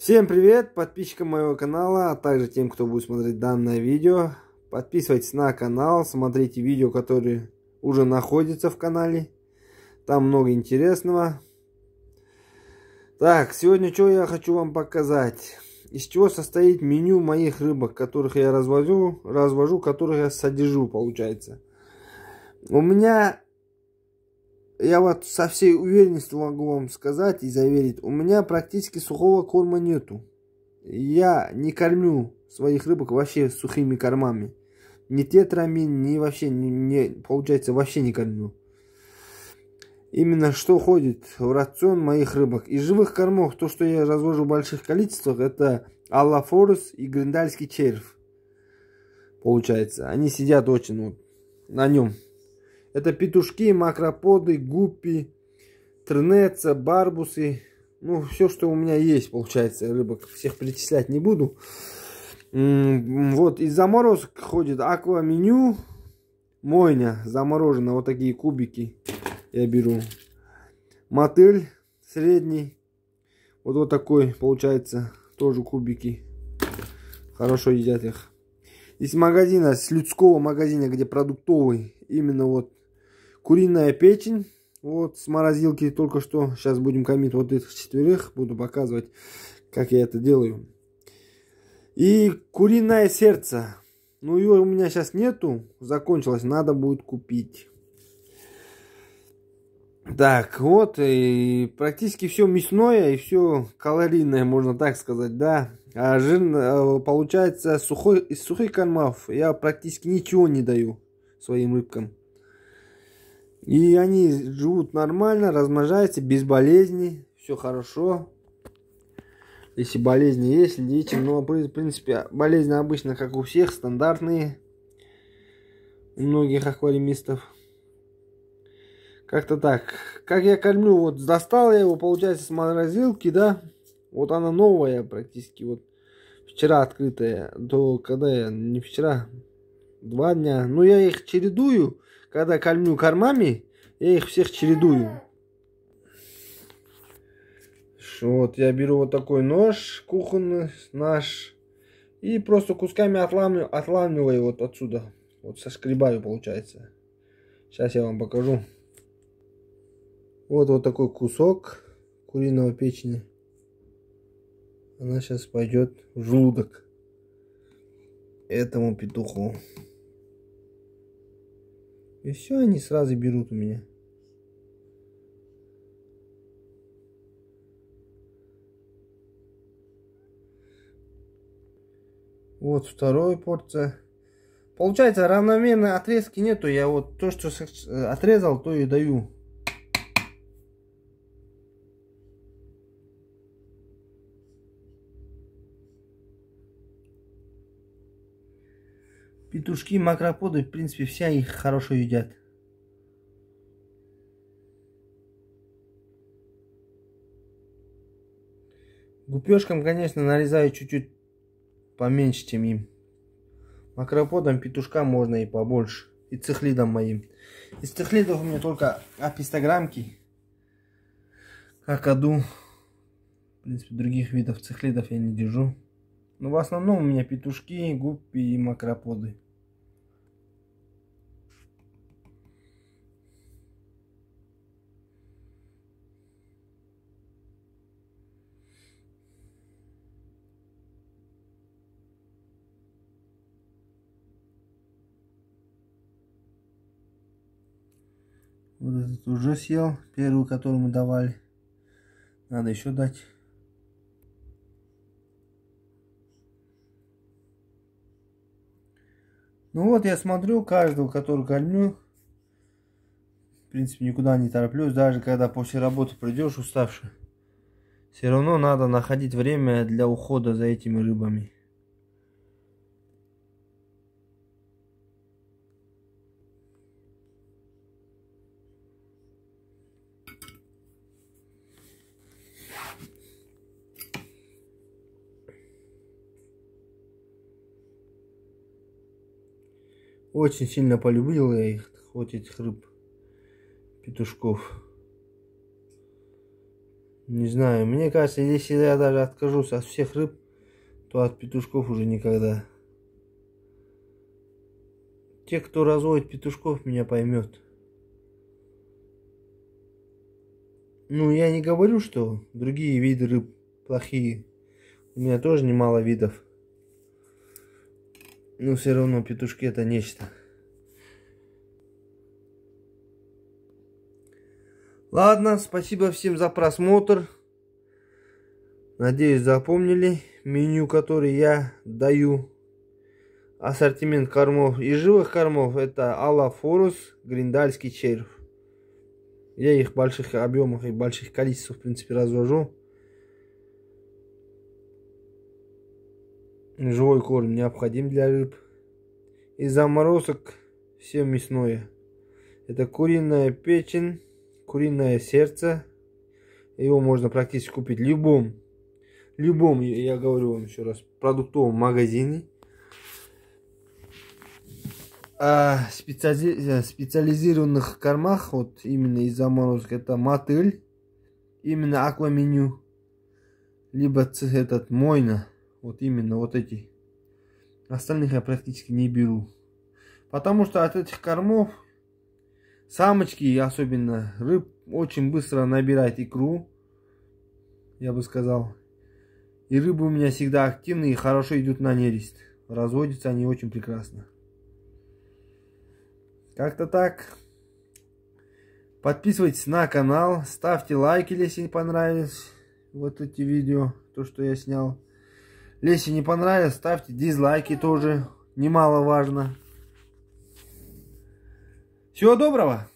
Всем привет подписчикам моего канала, а также тем, кто будет смотреть данное видео. Подписывайтесь на канал, смотрите видео, которые уже находятся в канале. Там много интересного. Так, сегодня что я хочу вам показать. Из чего состоит меню моих рыбок, которых я развожу, развожу, которых я содержу, получается. У меня я вот со всей уверенностью могу вам сказать и заверить, у меня практически сухого корма нету. Я не кормлю своих рыбок вообще сухими кормами. Ни тетрамин, ни вообще, не, не, получается, вообще не кормлю. Именно что ходит в рацион моих рыбок. Из живых кормов, то, что я развожу в больших количествах, это аллафорус и гриндальский червь. Получается, они сидят очень вот на нем. Это петушки, макроподы, гуппи, тренеца, барбусы. Ну, все, что у меня есть, получается, рыбок. Всех перечислять не буду. Вот, из заморозок ходит аква меню, мойня заморожена. Вот такие кубики я беру. Мотыль средний. Вот, вот такой, получается, тоже кубики. Хорошо едят их. Из магазина, с людского магазина, где продуктовый, именно вот куриная печень. Вот, с морозилки только что. Сейчас будем кормить вот этих четверых. Буду показывать, как я это делаю. И куриное сердце. Ну, ее у меня сейчас нету. Закончилось, надо будет купить. Так, вот, и практически все мясное и все калорийное, можно так сказать, да. А жир, э, получается, сухой, из сухих кормов я практически ничего не даю своим рыбкам. И они живут нормально, размножаются без болезней, все хорошо. Если болезни есть, лечим. Но, ну, а, в принципе, болезни обычно, как у всех, стандартные. У многих аквариумистов. Как-то так. Как я кормлю, вот достал я его, получается, с морозилки, да. Вот она новая практически, вот вчера открытая. То когда я, не вчера, два дня. Но ну, я их чередую когда кормлю кормами, я их всех чередую. Вот я беру вот такой нож кухонный наш и просто кусками отламываю, отламываю вот отсюда. Вот соскребаю получается. Сейчас я вам покажу. Вот вот такой кусок куриного печени. Она сейчас пойдет в желудок этому петуху. И все они сразу берут у меня. Вот вторая порция. Получается, равномерно отрезки нету. Я вот то, что отрезал, то и даю. Петушки, макроподы, в принципе, вся их хорошо едят. Гупешкам, конечно, нарезаю чуть-чуть поменьше, чем им. Макроподам, петушкам можно и побольше. И цихлидам моим. Из цихлидов у меня только апистограмки. Какаду. В принципе, других видов цихлидов я не держу. Ну в основном у меня петушки, гуппи и макроподы. Вот этот уже съел, первую, которую мы давали. Надо еще дать. Ну вот я смотрю каждого, который кормлю. В принципе, никуда не тороплюсь. Даже когда после работы придешь уставший. Все равно надо находить время для ухода за этими рыбами. Очень сильно полюбил я их, хоть этих рыб, петушков. Не знаю, мне кажется, если я даже откажусь от всех рыб, то от петушков уже никогда. Те, кто разводит петушков, меня поймет. Ну, я не говорю, что другие виды рыб плохие. У меня тоже немало видов. Но ну, все равно петушки это нечто. Ладно, спасибо всем за просмотр. Надеюсь, запомнили меню, которое я даю. Ассортимент кормов и живых кормов это алафорус, гриндальский червь. Я их в больших объемах и больших количествах, в принципе, развожу. Живой корм необходим для рыб. Из заморозок все мясное. Это куриная печень, куриное сердце. Его можно практически купить в любом, любом, я говорю вам еще раз, продуктовом магазине. А э, специализированных кормах, вот именно из заморозок, это мотыль, именно акваменю, либо этот мойна. Вот именно вот эти. Остальных я практически не беру. Потому что от этих кормов самочки, особенно рыб, очень быстро набирают икру. Я бы сказал. И рыбы у меня всегда активные и хорошо идут на нерест. Разводятся они очень прекрасно. Как-то так. Подписывайтесь на канал, ставьте лайки, если понравилось вот эти видео, то, что я снял. Если не понравилось, ставьте дизлайки тоже. Немаловажно. Всего доброго!